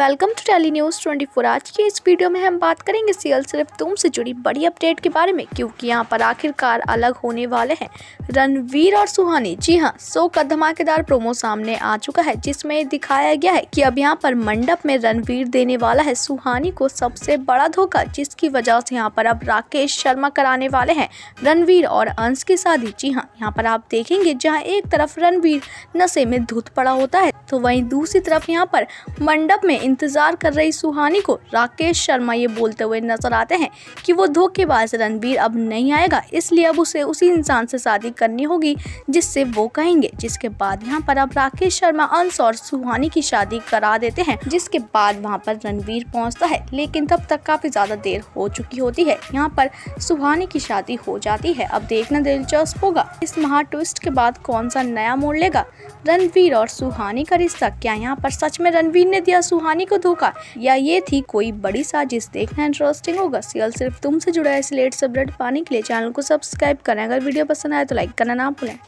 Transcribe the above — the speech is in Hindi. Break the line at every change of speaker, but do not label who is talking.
welcome to tele news four आज की इस वीडियो में हम बात करेंगे सीएल सिर्फ तुम से जुड़ी बड़ी अपडेट के बारे में क्योंकि यहाँ पर आखिरकार अलग होने वाले हैं रणवीर और सुहानी जी हाँ सो का धमाकेदार प्रोमो सामने आ चुका है जिसमें दिखाया गया है कि अब यहाँ पर मंडप में रणवीर देने वाला है सुहानी को सबसे बड़ा धोखा जिसकी वजह से यहाँ पर अब राकेश शर्मा कराने वाले हैं रणवीर और अंश की शादी जी हाँ यहाँ पर आप देखेंगे जहाँ एक तरफ रणवीर नशे में धुत पड़ा होता है तो वहीं दूसरी तरफ यहाँ पर मंडप में इंतजार कर रही सुहानी को राकेश शर्मा ये बोलते हुए नजर आते हैं कि वो धोखेबाज रणबीर अब नहीं आएगा इसलिए अब उसे उसी इंसान से शादी करनी होगी जिससे वो कहेंगे जिसके बाद यहाँ पर अब राकेश शर्मा अंश और सुहानी की शादी करा देते हैं जिसके बाद वहाँ पर रणबीर पहुँचता है लेकिन तब तक काफ़ी ज़्यादा देर हो चुकी होती है यहाँ पर सुहानी की शादी हो जाती है अब देखना दिलचस्प होगा इस महा ट्विस्ट के बाद कौन सा नया मोड़ लेगा रणवीर और सुहानी का रिश्ता क्या यहाँ पर सच में रणवीर ने दिया सुहानी कहानी को धोखा या ये थी कोई बड़ी साजिश देखना इंटरेस्टिंग होगा सियल सिर्फ तुमसे जुड़ा ऐसे लेट सब पाने के लिए चैनल को सब्सक्राइब करें अगर वीडियो पसंद आए तो लाइक करना ना भूलें